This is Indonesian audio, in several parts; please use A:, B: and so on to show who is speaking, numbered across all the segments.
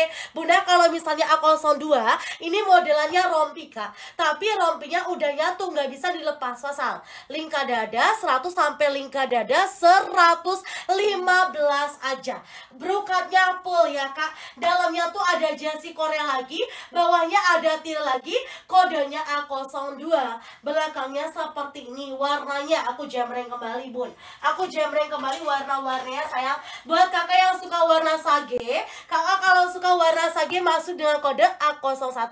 A: Oke, Bunda kalau misalnya a 2 ini modelannya rompi Kak. Tapi rompinya udah nyatu, nggak bisa dilepas pasal. lingkar dada 100 sampai lingkar dada 115 aja. Brokatnya full ya Kak. Dalamnya tuh ada jersey Korea lagi, bawahnya ada til lagi, kodenya A02. Belakangnya seperti ini warnanya. Aku jamreng kembali, Bun. Aku jamreng kembali warna-warnanya sayang. Buat Kakak yang suka warna sage, Kakak kalau suka maka warna sage masuk dengan kode A01.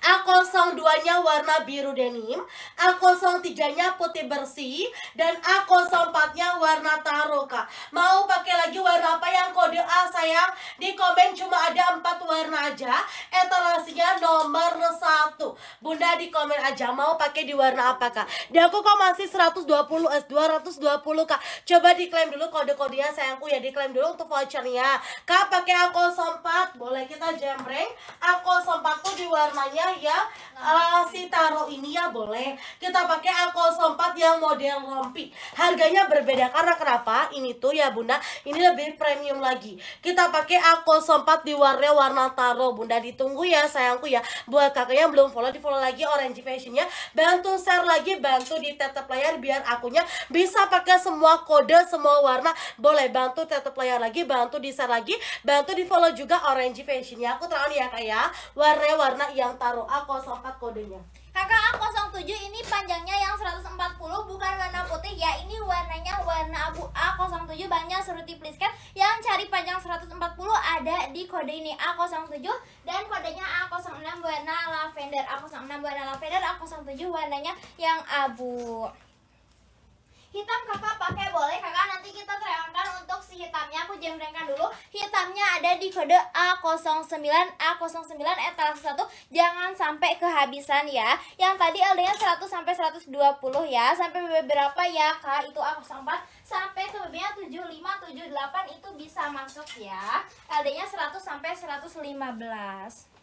A: A02-nya warna biru denim, A03-nya putih bersih, dan A04-nya warna taro taroka. Mau pakai lagi warna apa yang kode A sayang? Di komen cuma ada empat warna aja. Eta ya nomor satu Bunda di komen aja mau pakai di warna apa kak Di aku kok masih 120 s 220 kak Coba diklaim dulu kode-kodenya sayangku ya diklaim dulu untuk vouchernya Kak pakai aku sempat boleh kita jembreng Aku sempatku di warnanya ya uh, si taro ini ya boleh kita pakai alkohol sempat yang model rompi harganya berbeda karena kenapa ini tuh ya bunda ini lebih premium lagi kita pakai alkohol sempat di warna warna taro bunda ditunggu ya sayangku ya buat kakak yang belum follow di follow lagi orange fashionnya bantu share lagi bantu di tetap layar biar akunya bisa pakai semua kode semua warna boleh bantu tetap layar lagi bantu di share lagi bantu di follow juga orange fashionnya aku terlalu ya kak ya warna warna yang taro alkohol sempat angkat kodenya
B: kakak 07 ini
A: panjangnya yang 140 bukan warna putih ya ini warnanya
B: warna abu A07 banyak seruti plisket yang cari panjang 140 ada di kode ini A07 dan kodenya A06 warna lavender A06 warna lavender A07 warnanya yang abu hitam kakak pakai boleh kakak nanti kita teriakkan untuk si hitamnya aku jembrengkan dulu hitamnya ada di kode A09 A09 etalase 1 jangan sampai kehabisan ya yang tadi LD nya 100 sampai 120 ya sampai berapa ya kak itu A04 sampai ke BB nya 75 78 itu bisa masuk ya LD nya 100 sampai 115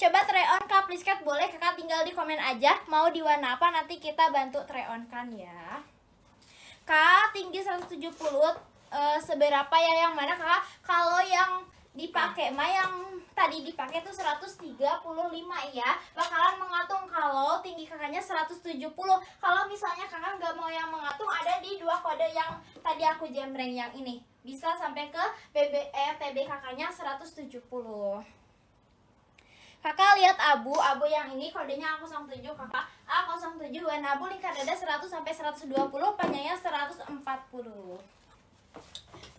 B: Coba try on kak, please kak, boleh kakak tinggal di komen aja mau di warna apa nanti kita bantu try on kan ya. Kak tinggi 170 uh, eh, seberapa ya yang mana Kak? Kalau yang dipakai mah yang tadi dipakai tuh 135 ya bakalan mengatung kalau tinggi kakaknya 170 kalau misalnya kakak nggak mau yang mengatung ada di dua kode yang tadi aku jembreng yang ini bisa sampai ke PB eh, PB kakaknya 170 kakak lihat abu abu yang ini kodenya aku 07 kakak 107 warna abu lingkar dada 100 sampai 120 panjangnya 140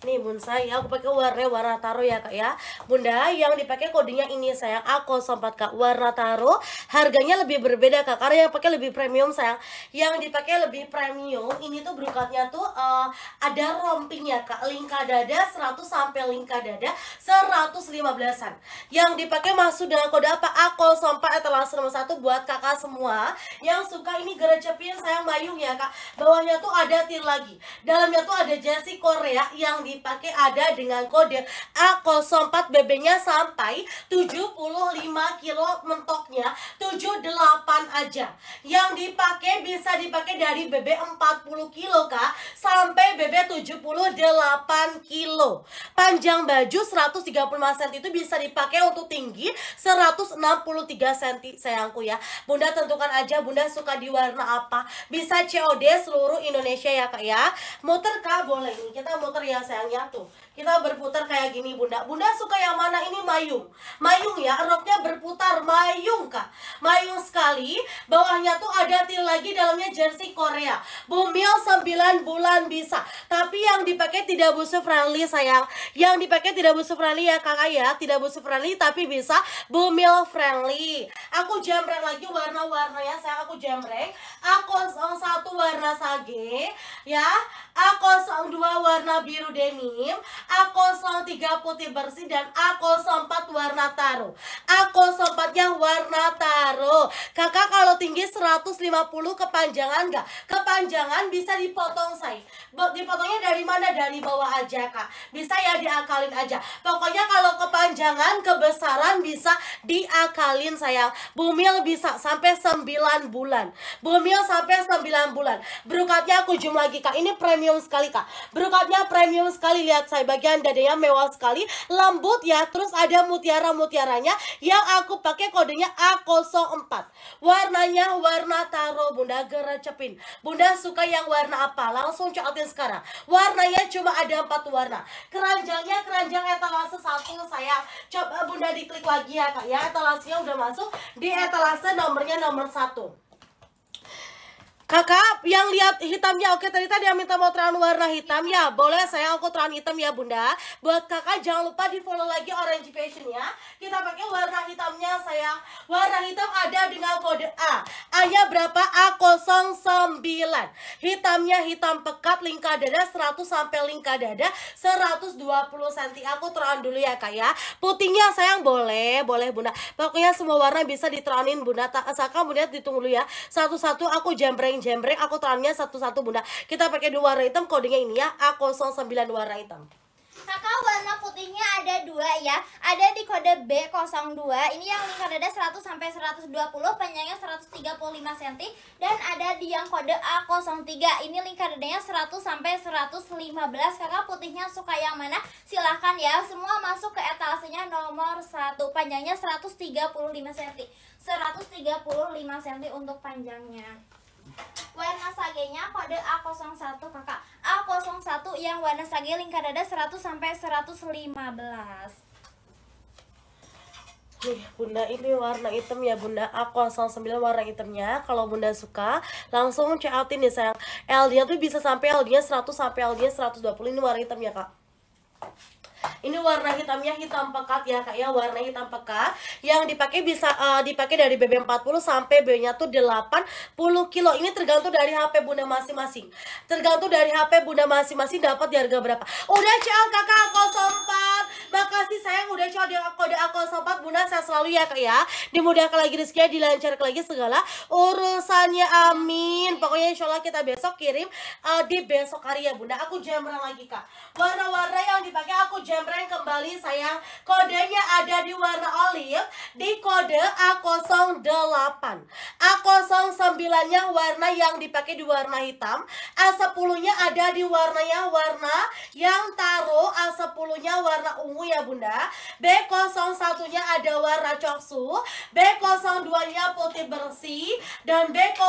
A: Nih bonsai ya, aku pakai warna warna taro ya kak ya Bunda, yang dipakai kodenya ini sayang a sempat kak Warna taro, harganya lebih berbeda kak Karena yang pakai lebih premium sayang Yang dipakai lebih premium, ini tuh berukatnya tuh uh, Ada rompinya kak, lingka dada 100 sampai lingka dada 115an Yang dipakai masuk dengan kode apa? A04 etalase nomor 1 buat kakak semua Yang suka ini gerecepin sayang mayung ya kak Bawahnya tuh ada tir lagi Dalamnya tuh ada jersey Korea yang di dipakai ada dengan kode A04 BB-nya sampai 75 kilo mentoknya 78 aja. Yang dipakai bisa dipakai dari BB 40 kilo Kak sampai BB 78 kilo. Panjang baju 135 cm itu bisa dipakai untuk tinggi 163 cm sayangku ya. Bunda tentukan aja Bunda suka di warna apa. Bisa COD seluruh Indonesia ya Kak ya. Muter Kak boleh ini Kita muter ya saya sayangnya tuh kita berputar kayak gini bunda bunda suka yang mana ini mayung mayung ya roknya berputar mayung kak mayung sekali bawahnya tuh ada til lagi dalamnya jersey Korea bumil 9 bulan bisa tapi yang dipakai tidak busuk friendly sayang yang dipakai tidak busuk friendly ya kakak ya tidak busuk friendly tapi bisa bumil friendly aku jamreng lagi warna warna ya sayang aku jamreng aku satu warna sage ya A02 warna biru denim, A03 putih bersih dan A04 warna taruh. A04-nya warna taruh ngaruh kakak kalau tinggi 150 kepanjangan nggak kepanjangan bisa dipotong saya dipotongnya dari mana dari bawah aja kak bisa ya diakalin aja pokoknya kalau kepanjangan kebesaran bisa diakalin sayang bumil bisa sampai 9 bulan bumil sampai 9 bulan berukatnya aku jum lagi kak ini premium sekali kak berukatnya premium sekali lihat saya bagian dadanya mewah sekali lembut ya terus ada mutiara mutiaranya yang aku pakai kodenya A0 04 empat Warnanya warna taro Bunda gerecepin Bunda suka yang warna apa? Langsung coatin sekarang Warnanya cuma ada empat warna Keranjangnya keranjang etalase satu Saya coba Bunda diklik lagi ya kak ya Etalasenya udah masuk Di etalase nomornya nomor satu Kakak, yang lihat hitamnya, oke tadi tadi yang minta mau terang warna hitam ya, boleh saya aku terang hitam ya bunda. Buat kakak jangan lupa di follow lagi Orange Fashion ya. Kita pakai warna hitamnya sayang. Warna hitam ada dengan kode A. Ayo berapa? A09. Hitamnya hitam pekat, lingkar dada 100 sampai lingkar dada 120 cm. Aku terang dulu ya kak ya. Putihnya sayang boleh, boleh bunda. Pokoknya semua warna bisa diteranin bunda. Asalkan eh, bunda ditunggu dulu ya. Satu-satu aku jembreng-jembreng, aku terangnya satu-satu bunda. Kita pakai dua warna hitam, kodenya ini ya. A09 warna hitam.
B: Nah, Kakak warna putihnya ada dua ya. Ada di kode B02. Ini yang lingkar dada 100 sampai 120, panjangnya 135 cm dan ada di yang kode A03. Ini lingkar dadanya 100 sampai 115. Kakak putihnya suka yang mana? Silahkan ya. Semua masuk ke etalasenya nomor 1. Panjangnya 135 cm. 135 cm untuk panjangnya warna sagenya kode A01 kakak A01 yang warna sage lingkar dada 100 sampai 115
A: Nih, Bunda ini warna hitam ya Bunda A09 warna hitamnya Kalau Bunda suka langsung check out ya sayang LD-nya tuh bisa sampai LD-nya 100 sampai LD-nya 120 Ini warna hitam ya kak ini warna hitamnya hitam pekat ya kak ya warna hitam pekat yang dipakai bisa uh, dipakai dari BB40 sampai B-nya tuh 80 kilo ini tergantung dari HP bunda masing-masing tergantung dari HP bunda masing-masing dapat di harga berapa udah cel kakak aku sempat makasih sayang udah cel di kode aku sempat bunda saya selalu ya kak ya dimudahkan lagi rezekinya dilancarkan lagi segala urusannya amin pokoknya insya Allah kita besok kirim uh, di besok hari ya bunda aku berang lagi kak warna-warna yang dipakai aku jam prank kembali sayang Kodenya ada di warna olive Di kode A08 A09-nya warna yang dipakai di warna hitam A10-nya ada di warnanya warna yang taro A10-nya warna ungu ya bunda B01-nya ada warna coksu B02-nya putih bersih Dan B03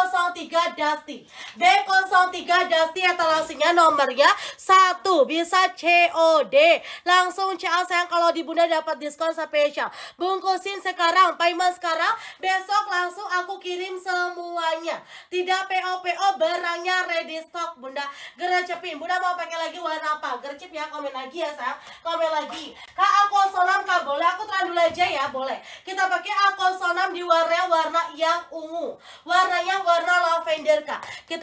A: dusty B03 dusty etalasinya nomornya satu Bisa COD Langsung langsung CL sayang kalau di Bunda dapat diskon spesial. Bungkusin sekarang, payment sekarang, besok langsung aku kirim semuanya. Tidak PO-PO barangnya ready stock Bunda. Gercepin, Bunda mau pakai lagi warna apa? Gercep ya, komen lagi ya sayang. Komen lagi. Kak aku sonam kak boleh, aku terlalu aja ya boleh. Kita pakai aku sonam di warna warna yang ungu. warna yang warna lavender kak. Kita